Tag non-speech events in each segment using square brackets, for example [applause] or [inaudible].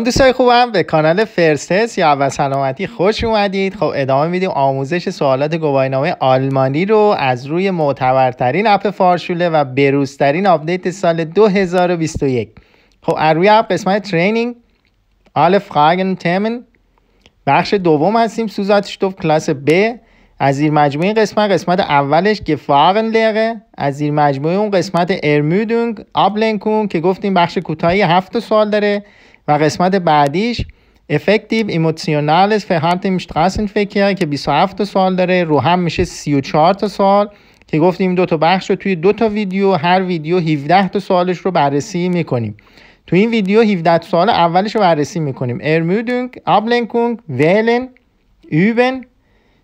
سلام دوستای خوبم به کانال فرستس یا اول سلامتی خوش اومدید خب ادامه میدیم آموزش سوالات گواهینامه آلمانی رو از روی معتبرترین اپ فارشوله و بروزترین آپدیت سال 2021 خب از روی اپ قسمت ترینینگ آل فراگن تمن بخش دوم هستیم سوزاتشتوف کلاس ب از این مجموعه قسمت قسمت اولش گفاغن لغه از این مجموعه اون قسمت ارمودونگ آبلنکون که گفتیم بخش کوتاهی هفت سوال داره و قسمت بعدیش افکتیو ایموشنالز فرهانت استراسن فکر که 27 تا سوال داره رو هم میشه 34 تا سوال که گفتیم دو تا بخش رو توی دو تا ویدیو هر ویدیو 17 تا سوالش رو بررسی میکنیم تو این ویدیو 17 تا سوال اولش رو بررسی میکنیم ارمودونگ ابلنکونگ ویلن üben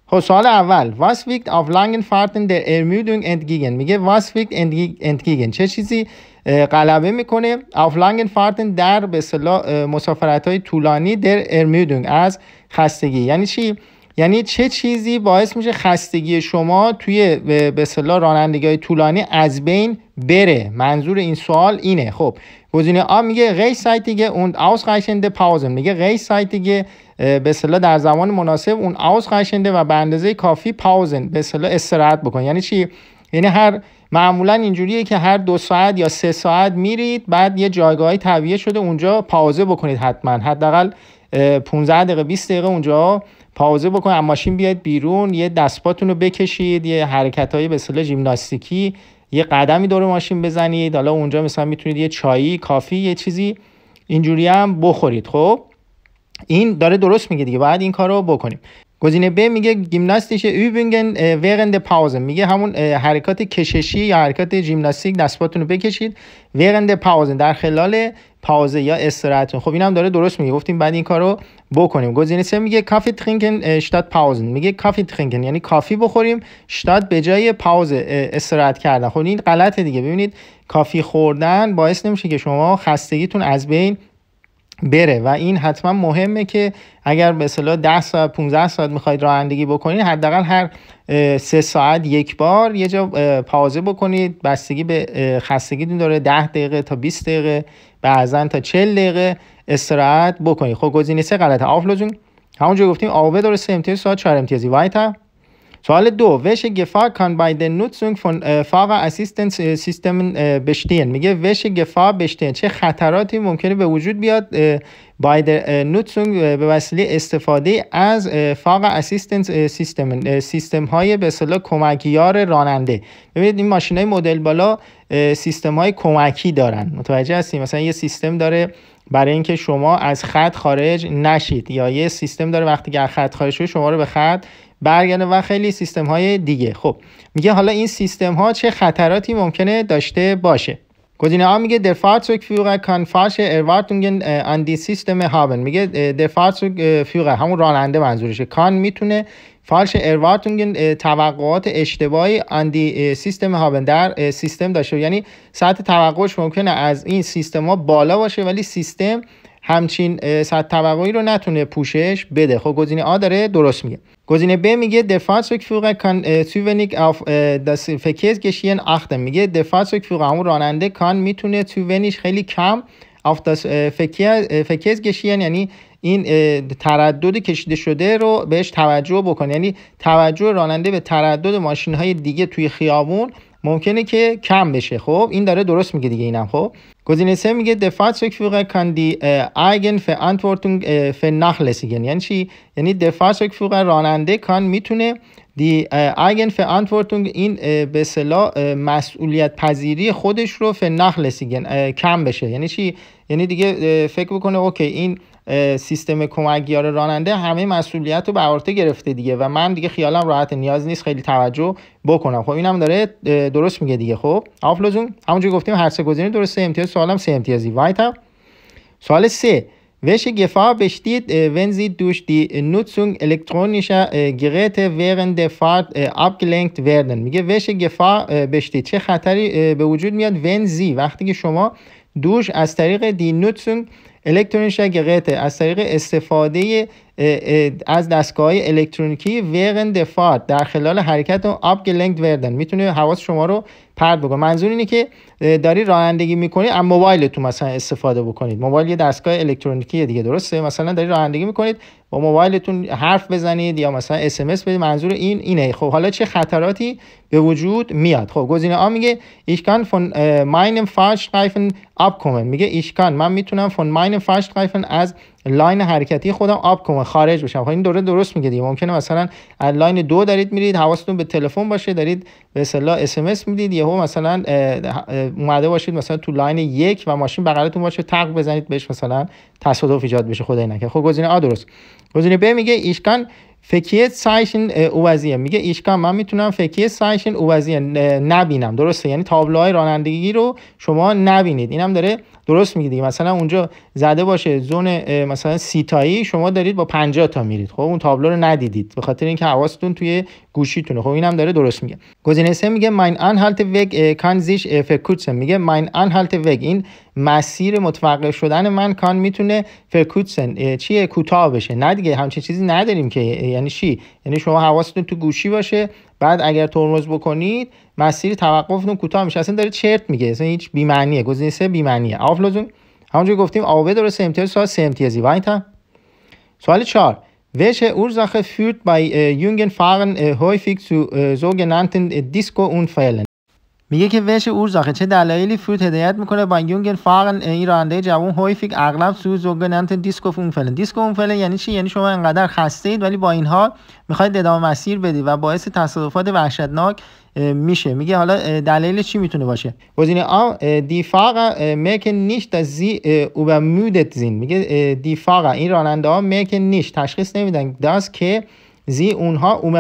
خب سوال اول واس ویکت آف لانگن فارتن در ارمودونگ گیگن میگه واس ویکت گیگن چه چیزی قلبه میکنه آفلانگن فارتن در به اصطلاح مسافرت های طولانی در ارمیدونگ از خستگی یعنی چی یعنی چه چیزی باعث میشه خستگی شما توی به اصطلاح رانندگی های طولانی از بین بره منظور این سوال اینه خب گزینه آ میگه غیش سایتیگه اون اوس قشنده میگه غی سایتیگه به اصطلاح در زمان مناسب اون اوس قشنده و به اندازه کافی پاوزن به اصطلاح استراحت بکن یعنی چی یعنی هر معمولا اینجوریه که هر دو ساعت یا سه ساعت میرید بعد یه جایگاهی طبیعی شده اونجا پاوزه بکنید حتما حداقل 15 دقیقه 20 دقیقه اونجا پاوزه بکنید از ماشین بیاید بیرون یه دستپاتون رو بکشید یه حرکت های به اصطلاح ژیمناستیکی یه قدمی دور ماشین بزنید حالا اونجا مثلا میتونید یه چایی کافی یه چیزی اینجوری هم بخورید خب این داره درست میگه دیگه باید این کار رو بکنیم گزینه ب میگه گیمناستیش بینگن während پاوز میگه همون حرکات کششی یا حرکات ژیمناستیک دستپاتون رو بکشید وند پاوز در خلال پاوزه یا استراحتون خب اینم داره درست میگه گفتیم بعد این کارو بکنیم گزینه سه میگه کافی ترینکن شتاد پاوزن میگه کافی ترینکن یعنی کافی بخوریم شتات به جای پاوز استراحت کردن خب این غلطه دیگه ببینید کافی خوردن باعث نمیشه که شما خستگیتون از بین بره و این حتما مهمه که اگر به اصطلاح 10 ساعت 15 ساعت میخواید رانندگی بکنید حداقل هر سه ساعت یک بار یه جا پازه بکنید بستگی به خستگیتون داره 10 دقیقه تا 20 دقیقه بعضا تا 40 دقیقه استراحت بکنید خب گزینه سه غلطه آفلوزون جون همونجا گفتیم آوه داره سه امتیاز ساعت 4 امتیازی وایتا سوال دو، welche گفار کن bei der Nutzung von Fahrerassistenzsystemen میگه وش گفار بشتین چه خطراتی ممکنه به وجود بیاد با در به وسیله استفاده از فاگر اسیستنس سیستم سیستم های به اصطلاح کمکیار راننده ببینید این ماشین های مدل بالا سیستم های کمکی دارن متوجه هستیم مثلا یه سیستم داره برای اینکه شما از خط خارج نشید یا یه سیستم داره وقتی که از خط خارج شما رو به خط برگرده و خیلی سیستم های دیگه خب میگه حالا این سیستم ها چه خطراتی ممکنه داشته باشه گزینه ها میگه در فارتوگ فیوغه کان فارش اروارتونگن ان سیستم هاون میگه در فارتوگ فیوغه همون راننده منظورشه کان میتونه فارش اروارتونگن توقعات اشتباهی اندی سیستم هاون در سیستم داشته یعنی سطح توقعش ممکنه از این سیستم ها بالا باشه ولی سیستم همچین سطح توقعی رو نتونه پوشش بده خب گزینه آ داره درست میگه گزینه ب میگه دفاس فوق کان تو اف داس فکیز گشین اخته میگه دفاس فوق اون راننده کان میتونه تو خیلی کم اف داس فکیز گشین یعنی این تردد کشیده شده رو بهش توجه بکن یعنی توجه راننده به تردد ماشین های دیگه توی خیابون ممکنه که کم بشه خب این داره درست میگه دیگه اینم خب گزینه سه میگه دفاع فیوره کاندی ایگن ف انتورتون ف یعنی چی یعنی دفاعت فیوره راننده کان میتونه دی ایگن ف این به مسئولیت پذیری خودش رو ف کم بشه یعنی چی یعنی دیگه فکر بکنه اوکی این سیستم کمکیار راننده همه مسئولیت رو به عهده گرفته دیگه و من دیگه خیالم راحت نیاز نیست خیلی توجه بکنم خب اینم داره درست میگه دیگه خب آفلوزون همونجوری گفتیم هر سه گزینه درسته امتیاز سوالم سه امتیازی وایتا سوال سه Welche Gefahr besteht, ون زی دوش دی Nutzung elektronischer Geräte während der Fahrt abgelenkt werden? میگه وش گفا بشتید چه خطری به وجود میاد ون زی وقتی که شما دوش از طریق دی Nutzung الکترون شک از طریق استفاده از دستگاه های الکترونیکی ویغن دفات در خلال حرکت آب وردن میتونه حواس شما رو پرد بکنه منظور اینه که داری رانندگی میکنی از موبایلتون مثلا استفاده بکنید موبایل یه دستگاه الکترونیکی دیگه درسته مثلا داری رانندگی میکنید با موبایلتون حرف بزنید یا مثلا اس ام بدید منظور این اینه خب حالا چه خطراتی به وجود میاد خب گزینه آ میگه کان فون ماین فاش قایفن آب میگه کان من میتونم فون ماین فاش از لاین حرکتی خودم آب کنم خارج بشم خب این دوره درست میگه دیگه ممکنه مثلا از لاین دو دارید میرید حواستون به تلفن باشه دارید به اصطلاح اس ام اس میدید یهو مثلا اومده باشید مثلا تو لاین یک و ماشین بغلتون باشه تق بزنید بهش مثلا تصادف ایجاد بشه خدای نکرد خب گزینه آ درست گزینه ب میگه ایشکان فکیه سایشن اووزیه میگه ایشکان من میتونم فکیه سایشین اووزیه نبینم درسته یعنی تابلوهای رانندگی رو شما نبینید اینم داره درست میگه مثلا اونجا زده باشه زون مثلا سیتایی شما دارید با 50 تا میرید خب اون تابلو رو ندیدید به خاطر اینکه حواستون توی گوشیتونه خب اینم داره درست میگه گزینه سه میگه ماین ان هالت وگ کان زیش میگه ماین ان هالت وگ این مسیر متوقف شدن من کان میتونه فرکوتسن چیه کوتاه بشه نه دیگه همچین چیزی نداریم که یعنی چی یعنی شما حواستون تو گوشی باشه بعد اگر ترمز بکنید مسیر توقفتون کوتاه میشه اصلا داره چرت میگه اصلا هیچ بی گزینه سه بی معنیه آفلوزون همونجوری گفتیم آوه درسته امتیاز سال سه امتیازی وایتا سوال 4 Welche Ursache führt bei jungen Fahrern häufig zu sogenannten اون unfällen میگه که وش اورزاخه چه دلایلی فروت هدایت میکنه با یونگن فاقن این راننده جوان هویفیک اغلب سوز زوگننت دیسکو فونفلن دیسکو فونفلن یعنی چی یعنی شما انقدر خسته اید ولی با این حال میخواید ادامه مسیر بدی و باعث تصادفات وحشتناک میشه میگه حالا دلایل چی میتونه باشه گزینه آ دیفاق میکن نیشت زی مودت زین میگه دیفاق این راننده ها میک نیش تشخیص نمیدن داس که زی اونها او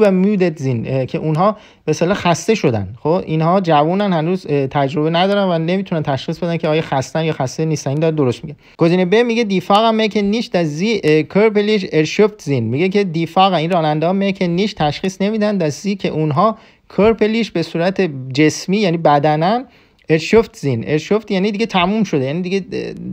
و مودت زین که اونها به خسته شدن خب اینها جوونن هنوز تجربه ندارن و نمیتونن تشخیص بدن که آیا خستن یا خسته نیستن این داره درست میگه گزینه ب میگه دیفاق میکن نیش در زی کرپلیش ارشفت زین میگه که دیفاق این راننده ها میکن نیش تشخیص نمیدن در زی که اونها کرپلیش به صورت جسمی یعنی بدنن ارشفت زین ارشفت یعنی دیگه تموم شده یعنی دیگه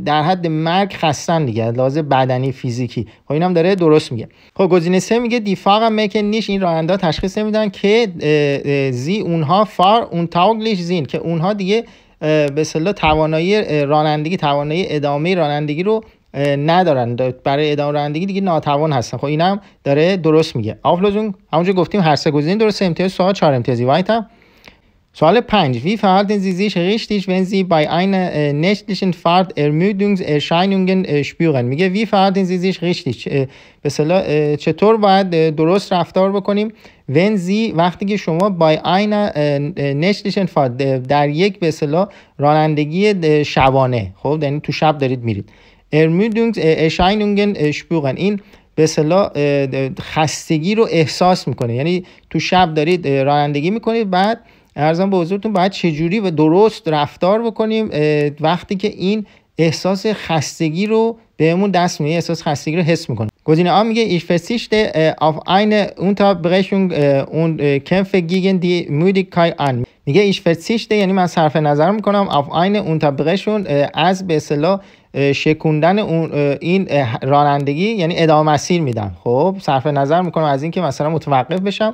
در حد مرگ خستن دیگه لازم بدنی فیزیکی خب اینم داره درست میگه خب گزینه سه میگه دیفاق هم نیش این راننده تشخیص نمیدن که زی اونها فار اون تاگلیش زین که اونها دیگه به اصطلاح توانایی رانندگی توانایی ادامه رانندگی رو ندارن برای ادامه رانندگی دیگه ناتوان هستن خب اینم داره درست میگه آفلوزون همونجا گفتیم هر سه گزینه درسته امتیاز سوال 4 امتیازی وای سوال پنج وی verhalten Sie sich میگه wie چطور باید درست رفتار بکنیم؟ وقتی که شما bei در یک به رانندگی شبانه خب یعنی تو شب دارید میرید Ermüdungserscheinungen این به خستگی رو احساس میکنه یعنی تو شب دارید رانندگی میکنید بعد ارزم به حضورتون باید چجوری و درست رفتار بکنیم وقتی که این احساس خستگی رو بهمون دست میده احساس خستگی رو حس میکنه گزینه آ میگه ich verzichte auf eine Unterbrechung und kämpfe gegen die Müdigkeit an میگه ich verzichte یعنی من صرف نظر میکنم auf eine Unterbrechung از به اصطلاح شکوندن اون این رانندگی یعنی ادامه مسیر میدم خب صرف نظر میکنم از اینکه مثلا متوقف بشم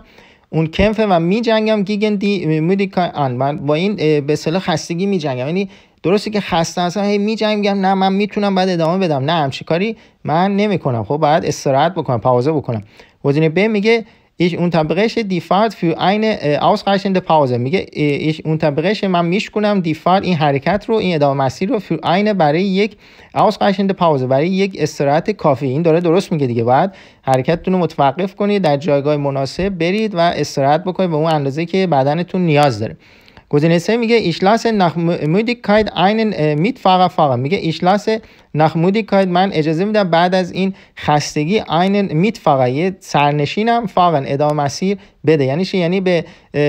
اون کنفه و میجنگم گیگن دی آن من با این به خستگی جنگم یعنی درسته که خسته هستم هی میجنگم نه من میتونم بعد ادامه بدم نه همچی کاری من نمیکنم خب باید استراحت بکنم پاوزه بکنم وزینه ب میگه ich unterbreche die Fahrt für eine äh, ausreichende Pause میگه äh, ich unterbreche من میشکنم die Fahrt این حرکت رو این ادامه مسیر رو für eine برای یک ausreichende Pause برای یک استراحت کافی این داره درست میگه دیگه بعد حرکتتون رو متوقف کنید در جایگاه مناسب برید و استراحت بکنید به اون اندازه که بدنتون نیاز داره گزینه سه میگه ایشلاس نخمودیکاید einen میتفاقه فاقه میگه ایشلاس نخمودیکاید من اجازه میدم بعد از این خستگی einen میتفاقه یه سرنشینم فاقن ادامه مسیر بده یعنی چی یعنی به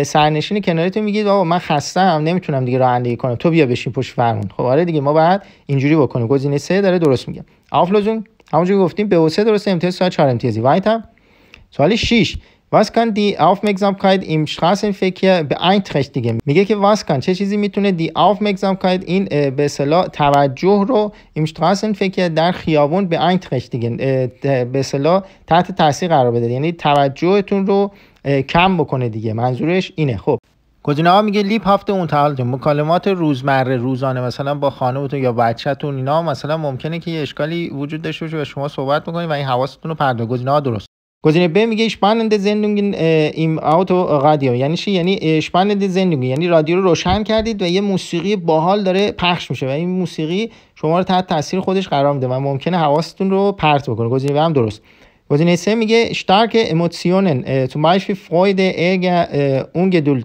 سرنشین کنارتون میگید بابا من خستم نمیتونم دیگه رانندگی کنم تو بیا بشین پشت فرمون خب آره دیگه ما بعد اینجوری بکنیم گزینه سه داره درست میگه آفلوزون همونجوری گفتیم به وسه درست امتیاز ساعت 4 امتیازی وایتم سوال 6 was kann die Aufmerksamkeit im Straßenverkehr beeinträchtigen میگه که was kann چه چیزی میتونه دی Aufmerksamkeit این به اصطلاح توجه رو im Straßenverkehr در خیابون beeinträchtigen به äh, اصطلاح تحت تاثیر قرار بده یعنی توجهتون رو کم بکنه دیگه منظورش اینه خب گزینه خب میگه لیپ هفته اون تعالتون مکالمات روزمره روزانه مثلا با خانومتون یا بچهتون اینا مثلا ممکنه که یه اشکالی وجود داشته باشه و شما صحبت میکنید و این حواستون رو پرده گزینه خب درست گزینه ب میگه اشپاننده زندونگ ایم اوتو رادیو یعنی چی یعنی اشپاننده زندونگ یعنی رادیو رو روشن کردید و یه موسیقی باحال داره پخش میشه و این موسیقی شما رو تحت تاثیر خودش قرار میده و ممکنه حواستون رو پرت بکنه گزینه هم درست گزینه سه میگه تو مایش فی فروید Freude اون گدولت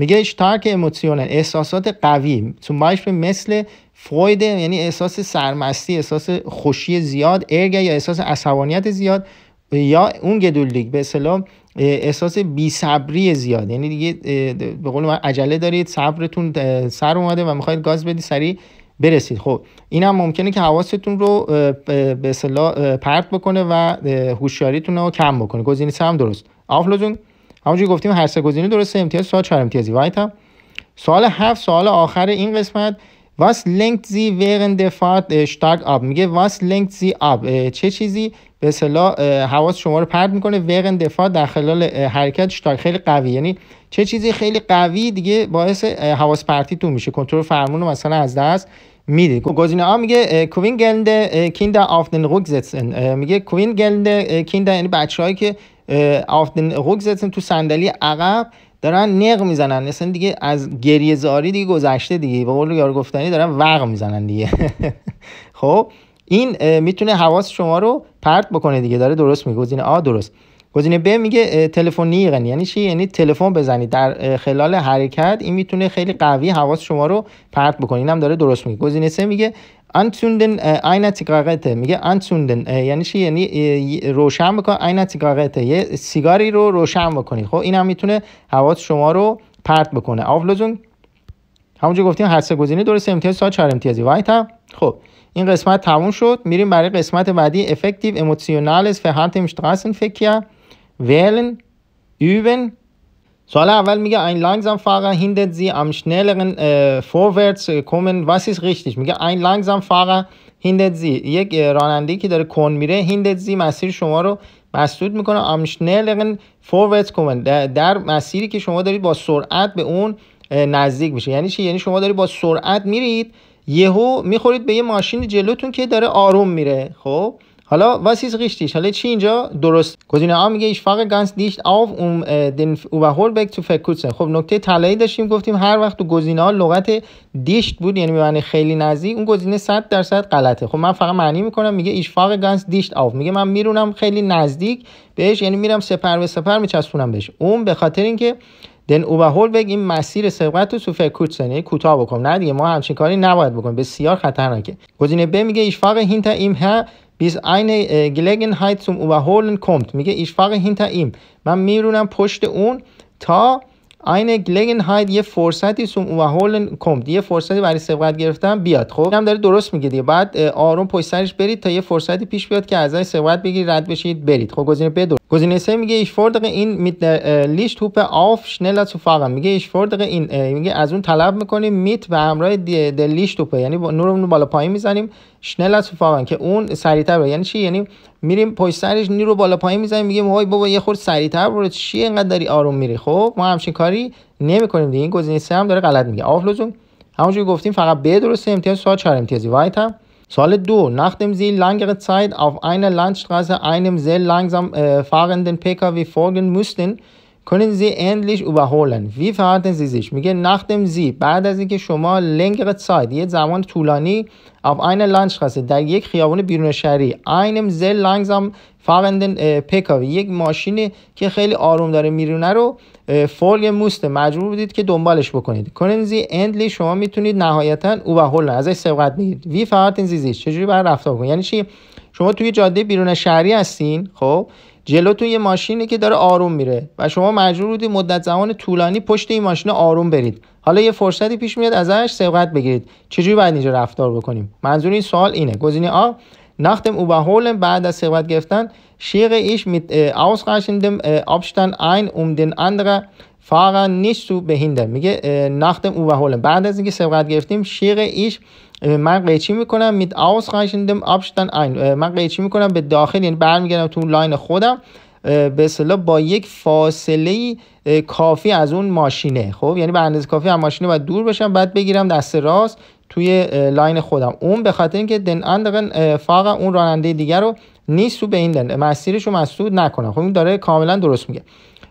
میگه شتارک ایموشنن احساسات قوی تو مایش مثل فروید یعنی احساس سرمستی احساس خوشی زیاد ارگ یا احساس عصبانیت زیاد یا اون گدولدیک به اصطلاح احساس صبری زیاد یعنی دیگه به قول عجله دارید صبرتون سر اومده و میخواید گاز بدی سریع برسید خب این هم ممکنه که حواستون رو به اصطلاح پرت بکنه و هوشیاریتون رو کم بکنه گزینه هم درست آفلوزون همونجوری گفتیم هر سه گزینه درسته امتیاز سوال چهار امتیازی وایت هم سوال هفت سوال آخر این قسمت was lenkt sie während der Fahrt äh, stark ab میگه was lenkt sie ab äh, چه چیزی به اصطلاح äh, حواس شما رو پرد میکنه während der فارت در خلال حرکت خیلی قوی یعنی چه چیزی خیلی قوی دیگه باعث حواس پرتیتون میشه کنترل فرمون رو مثلا از دست میده خب، گزینه ها میگه کوین گلنده کیندا auf den Rück میگه کوین گلنده کیندا یعنی بچه‌هایی که auf den Rück تو صندلی عقب دارن نق میزنن مثلا دیگه از گریه زاری دیگه گذشته دیگه به قول یار گفتنی دارن وق میزنن دیگه [laughs] خب این میتونه حواس شما رو پرت بکنه دیگه داره درست میگه گزینه آ درست گزینه ب میگه تلفن نیغن یعنی چی یعنی تلفن بزنید در خلال حرکت این میتونه خیلی قوی حواس شما رو پرت بکنه اینم داره درست میگه گزینه سه میگه انتوندن عین میگه انتوندن یعنی چی یعنی روشن بکن عین سیگارته یه سیگاری رو روشن بکنی خب این هم میتونه حواس شما رو پرت بکنه آفلوزون همونجا گفتیم هر سه گزینه درست امتیاز سا چهار امتیازی وایت هم خب این قسمت تموم شد میریم برای قسمت بعدی افکتیو اموشنالز verhalten im فکیا ویلن سوال اول میگه این لانگزم hindert sie زی schnelleren فور äh, vorwärts کومن äh, واسیس ist میگه میگه ein Langsamfahrer hindert زی یک äh, راننده که داره کن میره هندت زی مسیر شما رو مسدود میکنه am schnelleren vorwärts کومن در, در مسیری که شما دارید با سرعت به اون نزدیک میشه یعنی چی یعنی شما دارید با سرعت میرید یهو میخورید به یه ماشین جلوتون که داره آروم میره خب حالا was ist richtig حالا چی اینجا درست گزینه آ میگه ایش ich گانس نیشت اوف اوم دن den بک تو verkürzen خب نکته طلایی داشتیم گفتیم هر وقت تو گزینه ها لغت دیشت بود یعنی به خیلی نزدیک اون گزینه 100 درصد غلطه خب من فقط معنی میکنم میگه ایش fahre گانس دیشت اوف میگه من میرونم خیلی نزدیک بهش یعنی میرم سپر به سپر میچسبونم بهش اون به خاطر اینکه دن اوبهول بگ این مسیر سبقت رو سوفر کوتسنی کوتاه بکن نه دیگه ما همچین کاری نباید بکنیم بسیار خطرناکه گزینه ب میگه ایشفاق هینتا ایم ها bis eine های äh, zum Überholen kommt میگه ich fahre hinter ihm من میرونم پشت اون تا eine های یه فرصتی zum Überholen kommt یه فرصتی برای سبقت گرفتن بیاد خب هم داره درست میگه دیگه بعد آروم پشت سرش برید تا یه فرصتی پیش بیاد که ازای سبقت بگیرید رد بشید برید خب گزینه بدو گزینه سه میگه ایش fordere این mit der äh, Lichthupe auf schneller zu fahren میگه ich fordere این میگه از اون طلب میکنیم میت و همراه der Lichthupe یعنی نور رو بالا پایین میزنیم شنل از فاون که اون سریعتر بره یعنی چی یعنی میریم پشت سرش نیرو بالا پایین میزنیم میگیم وای بابا یه خورد سریعتر برو چی اینقدر داری آروم میری خب ما همچین کاری نمیکنیم دیگه این گزینه سه هم داره غلط میگه آفلوزون همونجوری گفتیم فقط به درسته امتیاز سوال 4 امتیازی وایت هم سوال دو nachdem sie längere Zeit auf einer اینم einem sehr langsam پیکر وی موستن können Sie endlich überholen. Wie verhalten Sie sich? میگه nachdem Sie بعد از اینکه شما längere Zeit یه زمان طولانی auf einer Landstraße در یک خیابان بیرون شهری einem sehr langsam fahrenden PKW یک ماشین که خیلی آروم داره میرونه رو فولگ موست مجبور بودید که دنبالش بکنید können Sie endlich شما میتونید نهایتا überholen ازش سبقت بگیرید wie verhalten Sie sich چجوری باید رفتار کنید یعنی چی شما توی جاده بیرون شهری هستین خب تو یه ماشینی که داره آروم میره و شما مجبور بودید مدت زمان طولانی پشت این ماشین آروم برید حالا یه فرصتی پیش میاد ازش سبقت بگیرید چجوری باید اینجا رفتار بکنیم منظور این سوال اینه گزینه آ نختم Überholen بعد از سبقت گرفتن شیره ایش می äh, آبشتن این Abstand ein فاقا نیستو به هنده میگه ناختم او و هولم بعد از اینکه سبقت گرفتیم شیغ ایش من قیچی میکنم میت آسخایشندم آبشتن این من قیچی میکنم به داخل یعنی برمیگردم تو لاین خودم به اصطلاح با یک فاصله کافی از اون ماشینه خب یعنی به اندازه کافی از ماشینه باید دور بشم بعد بگیرم دست راست توی لاین خودم اون به خاطر اینکه دن اندقن فاقا اون راننده دیگر رو نیست تو به این دن مسیرش رو مسدود نکنم خب این داره کاملا درست میگه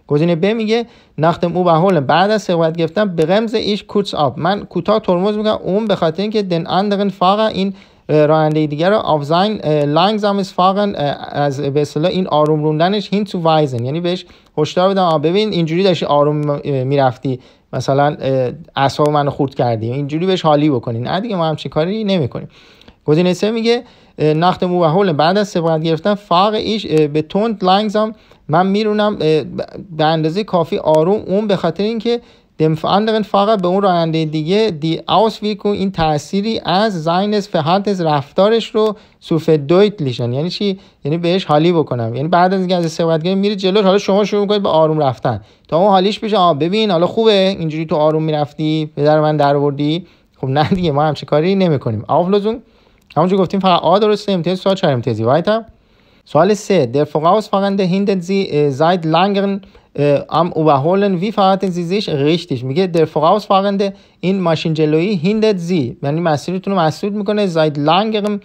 گزینه ب میگه نختم او به بعد از سقوت گرفتن به قمز ایش کوتس آب من کوتاه ترمز میکنم اون به خاطر اینکه دن اندرن فاقا این راننده دیگر رو آفزاین لانگ از فاقن از به این آروم روندنش هین تو وایزن یعنی بهش هشدار بدم ببین اینجوری داشتی آروم میرفتی مثلا اعصاب منو خورد کردی اینجوری بهش حالی بکنین نه دیگه ما همچین کاری نمیکنیم گزینه میگه نخت مو بعد از سبقت گرفتن فاق ایش به تند لنگزم من میرونم به اندازه کافی آروم اون به خاطر اینکه دم فقط به اون راننده دیگه دی ویکو این تأثیری از زاینس فهانتز رفتارش رو سوف دویت لیشن یعنی چی یعنی بهش حالی بکنم یعنی بعد از اینکه از سبقت گرفتن میره جلو حالا شما شروع میکنید به آروم رفتن تا اون حالیش بشه آ ببین حالا خوبه اینجوری تو آروم میرفتی به در من در آوردی خب نه دیگه ما چه کاری نمیکنیم آفلوزون همونجا گفتیم فقط آ درسته امتیاز سوال چهار امتیازی وایتا سوال سه در فقاوس فقنده هندن زی زاید لانگرن ام اوهولن وی فقاتن زی زیش ریشتیش میگه در فقاوس فقنده این ماشین جلویی هندت زی یعنی مسیرتون رو مسیر میکنه زاید لانگرن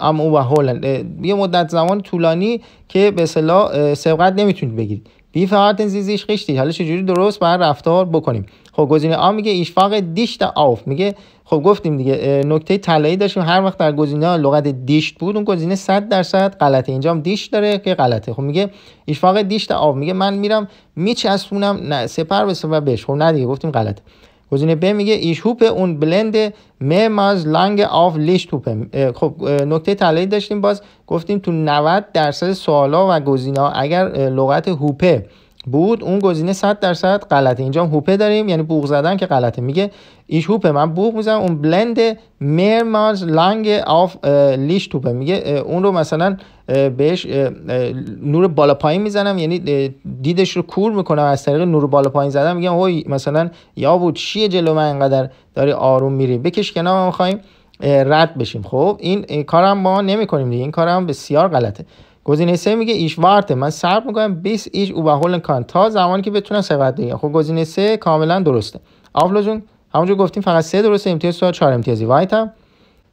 ام اوهولن یه مدت زمان طولانی که به صلاح سبقت نمیتونید بگیرید بی verhalten سی sich حالا چجوری درست بر رفتار بکنیم خب گزینه آ میگه ایشفاق دیشت آف میگه خب گفتیم دیگه نکته طلایی داشتیم هر وقت در گزینه لغت دیشت بود اون گزینه 100 درصد غلطه اینجا هم دیشت داره که غلطه خب میگه ایشفاق دیشت آف میگه من میرم میچ نه سپر به سپر بهش خب نه دیگه گفتیم غلطه گزینه ب میگه ایش هوپ اون بلند مماز لانگ آف لیش توپه خب نکته تلایی داشتیم باز گفتیم تو 90 درصد سوالا و گزینه اگر لغت هوپه بود اون گزینه 100 درصد غلطه اینجا هوپه داریم یعنی بوغ زدن که غلطه میگه ایش هوپه من بوغ میزنم اون بلند مرماز لنگ آف لیش توپه میگه اون رو مثلا بهش نور بالا پایین میزنم یعنی دیدش رو کور میکنم از طریق نور بالا پایین زدم میگم هوی مثلا یا بود چیه جلو من اینقدر داری آروم میری بکش کنار میخوایم رد بشیم خب این, این کارم ما نمیکنیم دیگه این کارم بسیار غلطه گزینه سه میگه ایش وارته من صبر میکنم 20 ایش او به کان تا زمانی که بتونم ثروت بگیرم خب گزینه سه کاملا درسته آفلو جون همونجور گفتیم فقط سه درسته امتیاز سوال 4 امتیازی وایت هم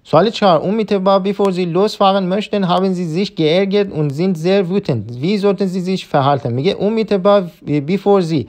سوال 4 اون میته با زی لوس فقن مشتن هاون زی زیش گرگت اون زین زر ووتن وی زورتن زی زیش فهالتن میگه اون میته با زی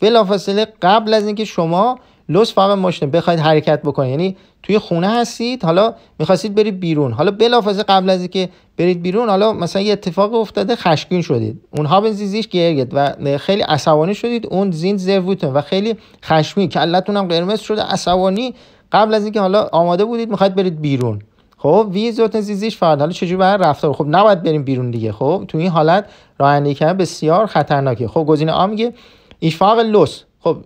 بلافاصله قبل از اینکه شما لطف فقط ماشین بخواید حرکت بکنید یعنی توی خونه هستید حالا میخواستید برید بیرون حالا بلافاصله قبل از اینکه برید بیرون حالا مثلا یه اتفاق افتاده خشکین شدید اونها به زیزیش گرگت و خیلی عصبانی شدید اون زین زروتون و خیلی خشمی کلتون هم قرمز شده عصبانی قبل از اینکه حالا آماده بودید میخواید برید بیرون خب وی زوتن زیزیش فرد حالا چجوری باید رفتار خب نباید بریم بیرون دیگه خب تو این حالت رانندگی کردن بسیار خطرناکه خب گزینه آ میگه ایشفاق لوس خب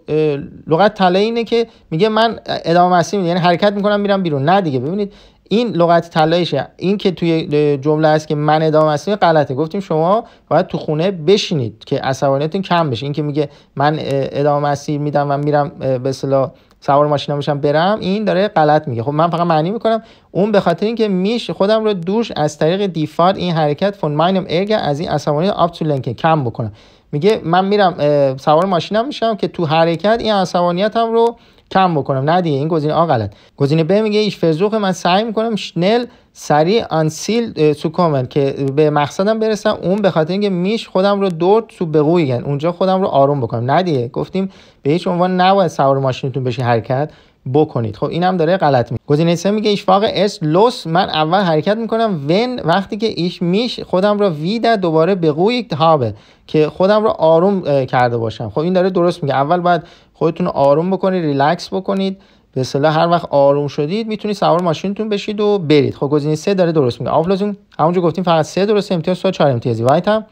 لغت طلایی اینه که میگه من ادامه مسیر یعنی حرکت میکنم میرم بیرون نه دیگه ببینید این لغت طلاییشه این که توی جمله است که من ادامه مسیر غلطه گفتیم شما باید تو خونه بشینید که عصبانیتتون کم بشه این که میگه من ادامه مسیر میدم و میرم به اصطلاح سوار ماشینا میشم برم این داره غلط میگه خب من فقط معنی میکنم اون به خاطر اینکه میش خودم رو دوش از طریق دیفاد این حرکت فون ماینم ارگ از این عصبانیت اپ تو کم بکنم میگه من میرم سوار ماشینم میشم که تو حرکت این عصبانیتم رو کم بکنم نه دیگه این گزینه آ غلط گزینه ب میگه ایش فرزوخ من سعی میکنم شنل سریع آنسیل کامل که به مقصدم برسم اون به خاطر اینکه میش خودم رو دور تو بقویگن اونجا خودم رو آروم بکنم نه دیگه گفتیم به هیچ عنوان نباید سوار ماشینتون بشی حرکت بکنید خب اینم داره غلط میگه گزینه سه میگه واق اس لوس من اول حرکت میکنم ون وقتی که ایش میش خودم را ویده دوباره به قوی هابه که خودم را آروم کرده باشم خب این داره درست میگه اول باید خودتون آروم بکنید ریلکس بکنید به اصطلاح هر وقت آروم شدید میتونید سوار ماشینتون بشید و برید خب گزینه سه داره درست میگه آفلوزون همونجا گفتیم فقط سه درسته امتیاز 4 امتیازی وایت هم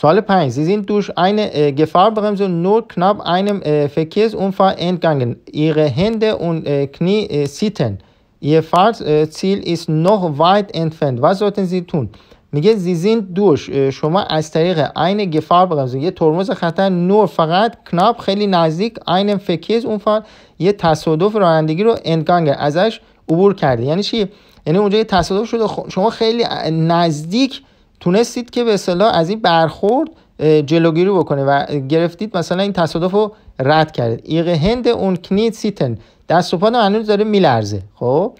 سوال پنج زی زین دوش این گفار بغم نور کناب اینم فکیز اون فا اینگانگن ایغه هند اون کنی سیتن یه فارس سیل ایس نوخ وایت انتفند وزوتن زی تون میگه زیزین دوش شما از طریق عین گفار بغم یه ترمز خطر نور فقط کناب خیلی نزدیک اینم فکیز اون یه تصادف رانندگی رو انگانگ ازش عبور کردی. یعنی چی؟ یعنی اونجا یه تصادف شده خب، شما خیلی نزدیک تونستید که به اصطلاح از این برخورد جلوگیری بکنه و گرفتید مثلا این تصادف رو رد کردید ایق هند اون کنید سیتن دست هنوز داره میلرزه خب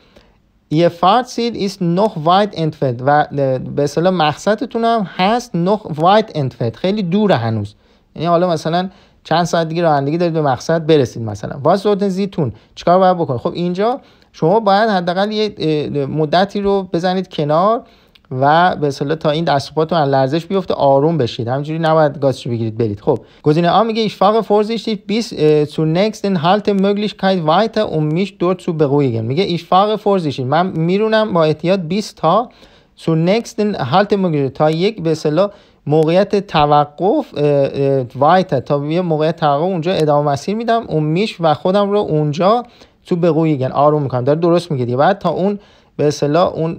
یه فارت سید ایست نخ واید و به اصطلاح مقصدتون هم هست نخ واید انتفید خیلی دوره هنوز یعنی حالا مثلا چند ساعت دیگه راهندگی دارید به مقصد برسید مثلا واس زیتون چیکار باید بکنید خب اینجا شما باید حداقل یه مدتی رو بزنید کنار و به اصطلاح تا این دست از لرزش بیفته آروم بشید همینجوری نباید گازش بگیرید برید خب گزینه آ میگه ایشفاق فرزیشتیش 20 zu nächsten Halte Möglichkeit weiter um mich دور تو beruhigen میگه ایشفاق فرزیشتیش من میرونم با احتیاط 20 تا zu ان Halte Möglichkeit تا یک به اصطلاح موقعیت توقف وایت تا یه موقعیت توقف اونجا ادامه مسیر میدم اون um میش و خودم رو اونجا تو بقویگن آروم میکنم داره درست میگه بعد تا اون به اصطلاح اون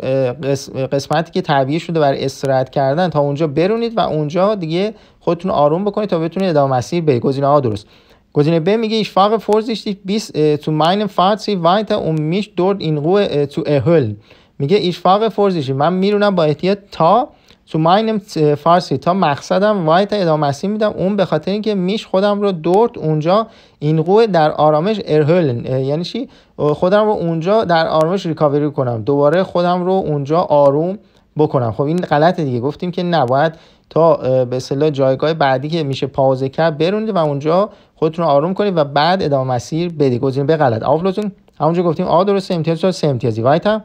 قسمتی که تعبیه شده برای استراحت کردن تا اونجا برونید و اونجا دیگه خودتون آروم بکنید تا بتونید ادامه مسیر برید گزینه ها درست گزینه ب میگه ایشفاق فرزیشی، بیس، تو ماین فارسی وایت اون میش دورد این تو اهل میگه ایشفاق فرزیشی من میرونم با احتیاط تا سو ماینم فارسی تا مقصدم وایتا ادامه مسیح میدم اون به خاطر اینکه میش خودم رو دورت اونجا این در آرامش ارهلن یعنی چی خودم رو اونجا در آرامش ریکاوری کنم دوباره خودم رو اونجا آروم بکنم خب این غلطه دیگه گفتیم که نباید تا به اصطلاح جایگاه بعدی که میشه پاوزه کرد برونید و اونجا خودتون رو آروم کنید و بعد ادامه مسیر بدید گزینه به غلط اولتون همونجا گفتیم آ درسته امتیاز سه وایتا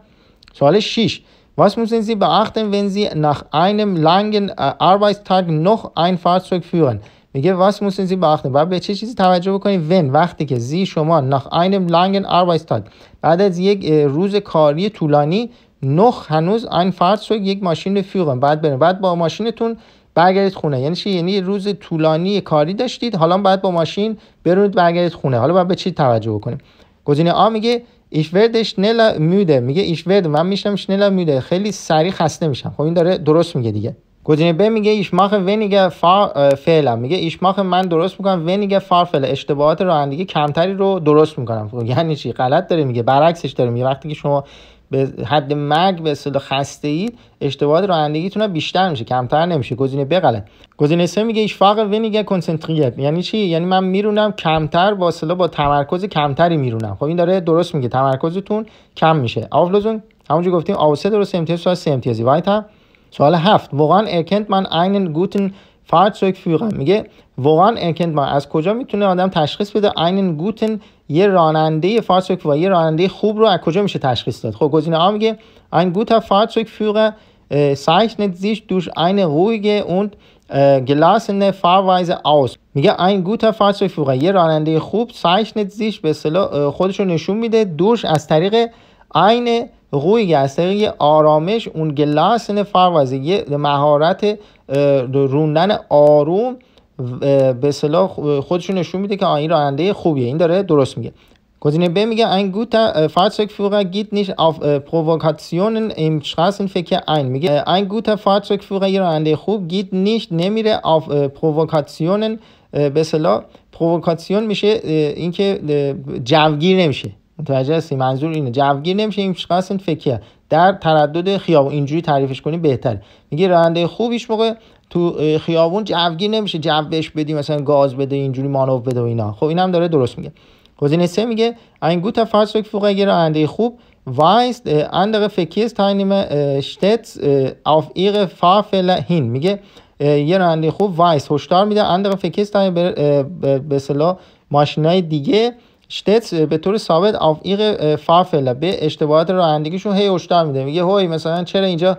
سوال 6 Was müssen Sie beachten, wenn Sie nach einem langen äh, Arbeitstag noch ein Fahrzeug führen? میگه واس موسن زی باخته باید به چه چیزی توجه بکنید ون وقتی که زی شما نخ این لنگ آربایستاگ بعد از یک روز کاری طولانی نخ هنوز این فرسوگ یک ماشین فیوغن بعد بریم بعد با ماشینتون برگردید خونه یعنی چی یعنی روز طولانی کاری داشتید حالا باید با ماشین برونید برگردید خونه حالا باید به چی توجه بکنیم گزینه آ میگه ich werde schneller میگه ich من میشم schneller müde خیلی سریع خسته میشم خب این داره درست میگه دیگه گزینه ب میگه ich mache فا فعلا میگه ich mache من درست میکنم weniger فعلا اشتباهات رانندگی کمتری رو درست میکنم خب یعنی چی غلط داره میگه برعکسش داره میگه وقتی که شما به حد مرگ به اصطلاح خسته اید اشتباهات رانندگیتون بیشتر میشه کمتر نمیشه گزینه بغله گزینه سه میگه فاق ونیگه کنسنتریت یعنی چی یعنی من میرونم کمتر با با تمرکز کمتری میرونم خب این داره درست میگه تمرکزتون کم میشه آفلوزون همونجور گفتیم آوسه درست امتیاز سه امتیازی سوال هفت واقعا ارکنت من einen guten فقط سوک میگه واقعا ارکند از کجا میتونه آدم تشخیص بده این گوتن یه راننده فارسوک و یه راننده خوب رو از کجا میشه تشخیص داد خب گزینه ها میگه این گوتر فارسوک فیوغر zeichnet sich دوش این ruhige اون گلاس gelassene Fahrweise aus میگه ein guter Fahrzeugführer یه راننده خوب zeichnet زیش به صلاح خودش رو نشون میده دوش از طریق این روی از طریق آرامش اون گلاسن فروازه یه مهارت روندن آروم به صلاح خودشون نشون میده که این راننده خوبیه این داره درست میگه گزینه ب میگه این فاتسک فورا گیت نیش اف پرووکاسیون ام استراسن فکر این میگه این گوته فورا یه راننده خوب گیت نیش نمیره اف پرووکاسیون به صلاح پرووکاسیون میشه اینکه جوگیر نمیشه متوجه هستی منظور اینه جوگیر نمیشه این شخص فکیه در تردد خیابون اینجوری تعریفش کنی بهتر. میگه راننده خوبیش موقع تو خیابون جوگیر نمیشه جوش بدی مثلا گاز بده اینجوری مانو بده و اینا خب اینم داره درست میگه گزینه سه میگه این گوت فارسوک فوق اگر راننده خوب اندر andere تاینیم شتت auf ihre فافل hin میگه یه راننده خوب وایس هشدار میده andere تاین به اصطلاح ماشینای دیگه شتت به طور ثابت آفیق فافله به اشتباهات رانندگیشون هی هشدار میده میگه هوی مثلا چرا اینجا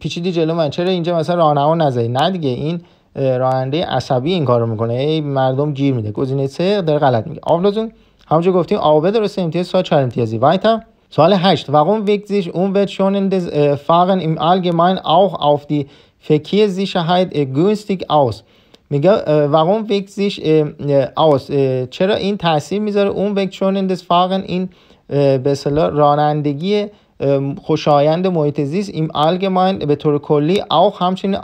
پیچیدی جلو من چرا اینجا مثلا راهنما نذاری نه دیگه این راننده عصبی این کارو میکنه ای مردم گیر میده گزینه سه داره غلط میگه آفلوزون همونجا گفتیم اوبه درسته امتیاز سا چهار امتیازی وایت هم سوال هشت warum wirkt sich Umweltschonendes Fahren im Allgemeinen auch auf die Verkehrssicherheit günstig aus میگه و اون آس چرا این تاثیر میذاره اون وقت چون این این به رانندگی خوشایند محیط زیست این allgemein به طور کلی او همچنین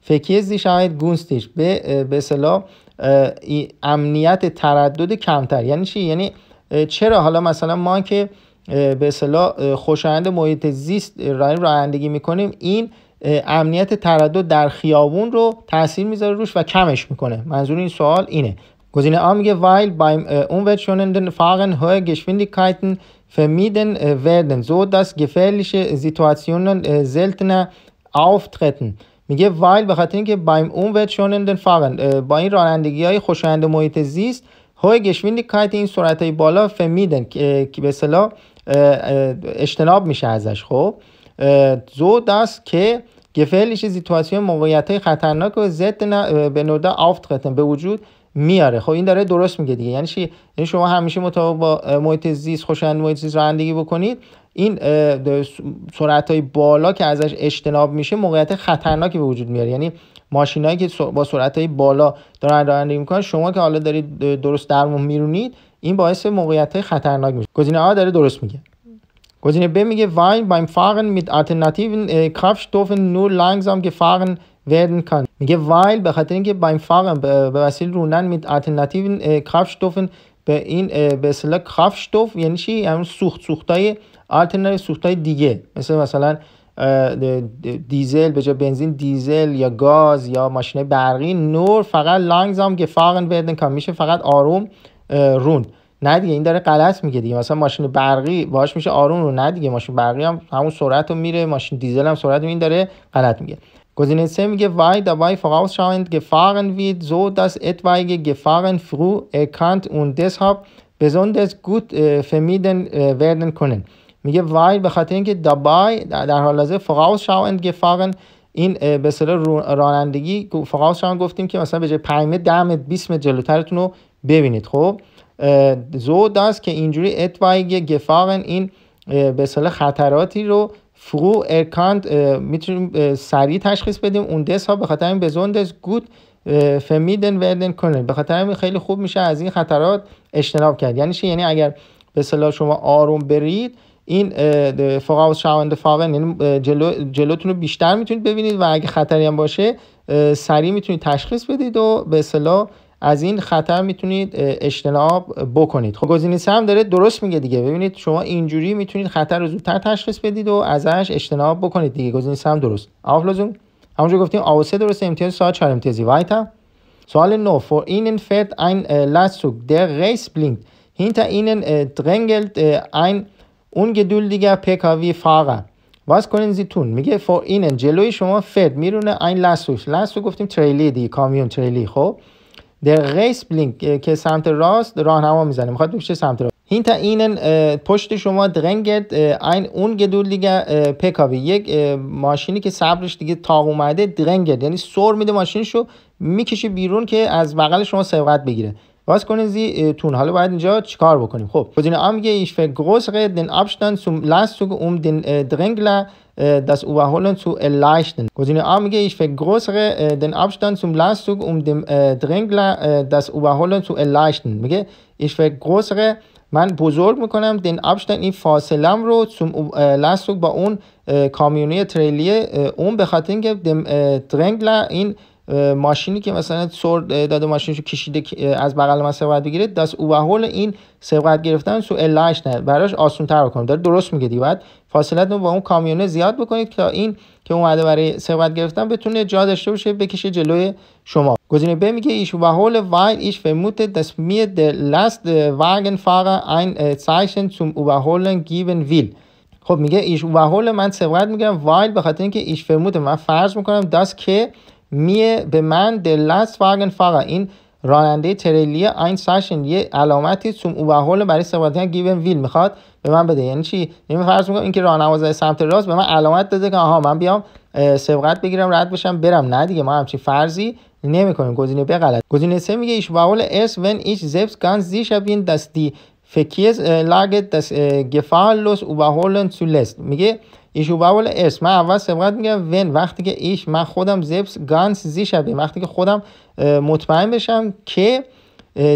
فکیه die شاید گونستیش به به امنیت تردد کمتر یعنی چی یعنی چرا حالا مثلا ما که به اصطلاح خوشایند محیط زیست رانندگی میکنیم این امنیت تردد در خیابون رو تاثیر میذاره روش و کمش میکنه منظور این سوال اینه گزینه A میگه weil beim unwillschonenden Fahren hohe Geschwindigkeiten vermieden وردن so dass gefährliche Situationen seltener auftreten میگه وایل به خاطر اینکه بایم اون با این رانندگی های خوشایند محیط زیست های گشویندی این سرعت های بالا فمیدن که به اصطلاح اجتناب میشه ازش خب زود است که gefährliche سیتواسیون موقعیت های خطرناک و به نودا آفتقتن به وجود میاره خب این داره درست میگه دیگه یعنی, یعنی شما همیشه مطابق با محیط زیست خوشایند محیط زیست رانندگی بکنید این سرعت های بالا که ازش اجتناب میشه موقعیت خطرناکی به وجود میاره یعنی ماشینایی که با سرعت های بالا دارن رانندگی میکنن شما که حالا دارید درست درمون میرونید این باعث موقعیت های خطرناک میشه گزینه ها داره درست میگه گزینه B میگه weil beim Fahren mit alternativen äh, Kraftstoffen nur langsam gefahren werden kann میگه weil به خاطر اینکه beim Fahren به وسیل رونن mit آلترناتیون äh, Kraftstoffen به این به اصطلاح Kraftstoff یعنی چی همون سوخت سوختای آلترناتیو سوختای دیگه مثل مثلا دیزل به جای بنزین دیزل یا گاز یا ماشین برقی نور فقط لانگزام گفاقن بردن کان میشه فقط آروم روند نه دیگه این داره غلط میگه دیگه مثلا ماشین برقی باهاش میشه آرون رو نه دیگه ماشین برقی هم همون سرعت رو میره ماشین دیزل هم سرعت این داره غلط میگه گزینه سه میگه وای گفارن وید gefahren wird so dass etwaige Gefahren früh erkannt und deshalb besonders gut vermieden werden können میگه وای به خاطر اینکه dabei در حال حاضر شاوند گفارن این به سر رانندگی شاوند گفتیم که مثلا به جای 5 متر 10 متر 20 متر جلوترتون رو ببینید خب زود است که اینجوری اتوایگ گفاون این به خطراتی رو فرو ارکاند میتونیم سریع تشخیص بدیم اون دس ها به خاطر این بزوندس گود فمیدن وردن کنن به خاطر خیلی خوب میشه از این خطرات اجتناب کرد یعنی یعنی اگر به شما آروم برید این فقا شاوند یعنی جلو جلوتون رو بیشتر میتونید ببینید و اگه خطری هم باشه سریع میتونید تشخیص بدید و به از این خطر میتونید اجتناب بکنید خب گزینه هم داره درست میگه دیگه ببینید شما اینجوری میتونید خطر رو زودتر تشخیص بدید و ازش اجتناب بکنید دیگه گزینه هم درست آفلوزون همونجور گفتیم آوسه درست امتیاز ساعت 4 امتیازی وایتا سوال نو فور این فرد ein Lastzug der هینتا این hinter ihnen drängelt ein ungeduldiger PKW Fahrer was können sie tun میگه فور اینن جلوی شما فرد میرونه این لاسوک. لاسوک گفتیم تریلی دیگه کامیون تریلی خب در ریس بلینک که سمت راست راهنما میزنه میخواد بکشه سمت راست هینتا اینن پشت شما درنگت این اون گدول دیگه پکاوی یک ماشینی که صبرش دیگه تا اومده درنگت یعنی سر میده ماشینشو میکشه بیرون که از بغل شما سبقت بگیره Was können Sie tun? حالا باید اینجا چیکار بکنیم خب گزینه A میگه ich vergrößere den Abstand zum Lastzug um den Drängler das Überholen zu erleichtern. Gosine A میگه ich vergrößere den Abstand zum Lastzug um dem Drängler das Überholen zu erleichtern. میگه ich vergrößere من بزرگ میکنم den Abstand in فاصلم رو zum لاستوگ bei اون کامیونی تریلیه اون به خاطر dem Drängler in ماشینی که مثلا سر داده ماشینشو کشیده از بغل من سبقت بگیره دست او این سبقت گرفتن سو الاش نه براش آسون تر بکنم داره درست میگه دیگه بعد فاصله رو با اون کامیونه زیاد بکنید تا این که اومده برای سبقت گرفتن بتونه جا داشته باشه بکشه جلوی شما گزینه ب میگه ایش وایل weil ich دست dass لاست der Lastwagenfahrer این Zeichen zum überholen geben ویل خب میگه ایش وحول من سبقت میگیرم وایل به خاطر اینکه ایش فرموت من فرض میکنم دست که میه به من دلست فقط این راننده تریلی این ساشن یه علامتی سوم او برای ها گیون ویل میخواد به من بده یعنی چی یعنی فرض میکنم اینکه راهنمای سمت راست به من علامت داده که آها من بیام سبقت بگیرم رد بشم برم نه دیگه ما همچی فرضی نمیکنیم گزینه به غلط گزینه سه میگه ایش باول اس ون ایچ زپس گان زی شبین دستی فکیز لاگت دس گفالوس او هولن سولست میگه ایش اوبول اسم من اول سبقت میگم ون وقتی که ایش من خودم زبس گانس زی شبیم وقتی که خودم مطمئن بشم که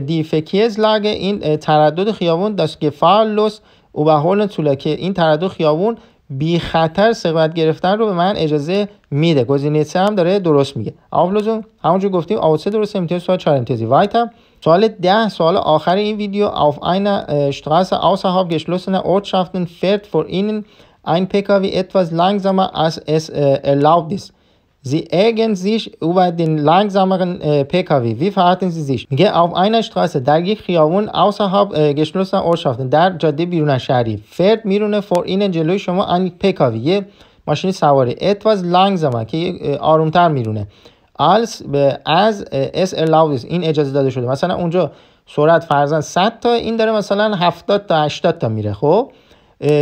دی فکیز لاگ این تردد خیابون داشت گفار لوس اوبهولن طوله که این تردد خیابون بی خطر سبقت گرفتن رو به من اجازه میده گزینه سه هم داره درست میگه آفلوزون همونجور گفتیم آو سه درست امتیاز سوال چار امتیازی وایت هم سوال 10 سوال آخر این ویدیو auf einer Straße außerhalb geschlossener شفتن فرد فور اینن Ein Pkw etwas langsamer als es äh, erlaubt ist. Sie ärgern sich über den langsameren äh, Pkw. Wie verhalten Sie sich؟ Geh auf einer Straße da یک خیابون außerhalb äh, geschlossener Ortschaften da جاده بیرون شهری فرد vor Ihnen این جلوی شما ein Pkw. یه Maschine سواره etwas langsamer که arumtar میرونه als به از اس allowed این اجازه داده شده مثلا اونجا سرعت فرضاً 100 تا این داره مثلا 70 تا 80 تا میره خب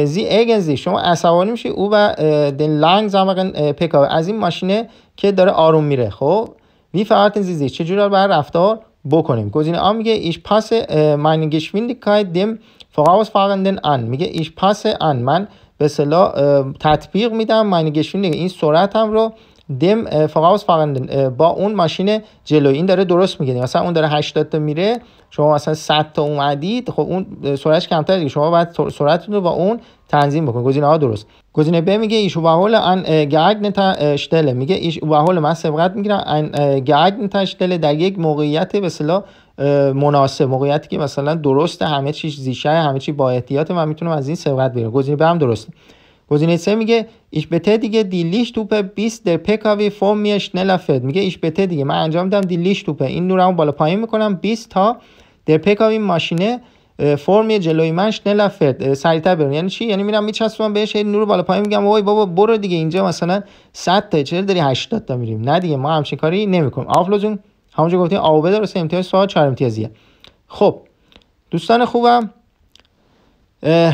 زی زی شما عصبانی میشی او و دن لنگ زمقن پکاوه از این ماشینه که داره آروم میره خب وی فقط زیزی چجور بر رفتار بکنیم گزینه آ میگه ایش پاس ماین دم dem vorausfahrenden ان میگه ایش پاس ان من به اصطلاح تطبیق میدم ماین این سرعتم رو دم فقط با اون ماشین جلویی این داره درست میگه مثلا اون داره 80 تا میره شما مثلا 100 تا اومدید خب اون سرعتش کمتر دیگه شما باید سرعتتون رو با اون تنظیم بکنید گزینه ها درست گزینه ب میگه ایش حال ان گاگنتا شتله میگه ایش حال من سبقت میگیرم ان گاگنتا شتله در یک موقعیت به اصطلاح مناسب موقعیتی که مثلا درست همه چیز زیشه همه چی با احتیاط من میتونم از این سبقت بگیرم گزینه ب هم درسته گزینه سه میگه ایش بته دیگه دیلیش توپ 20 در پکاوی فوم می شنل میگه ایش بته دیگه من انجام میدم دیلیش توپه این نورمو بالا پایین میکنم 20 تا در پکاوی ماشینه فرم جلوی من شنل فرد سریعتر برون یعنی چی یعنی میرم میچسبم بهش این نور بالا پایین میگم وای بابا برو دیگه اینجا مثلا 100 تا چرا داری 80 تا میریم نه دیگه ما همچین کاری نمیکنیم آفلو جون همونجا گفتین آوبه درسته امتیاز سوال 4 امتیازیه خب دوستان خوبم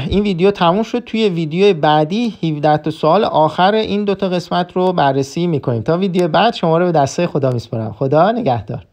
این ویدیو تموم شد توی ویدیو بعدی 17 تا سوال آخر این دوتا قسمت رو بررسی میکنیم تا ویدیو بعد شما رو به دسته خدا میسپرم خدا نگهدار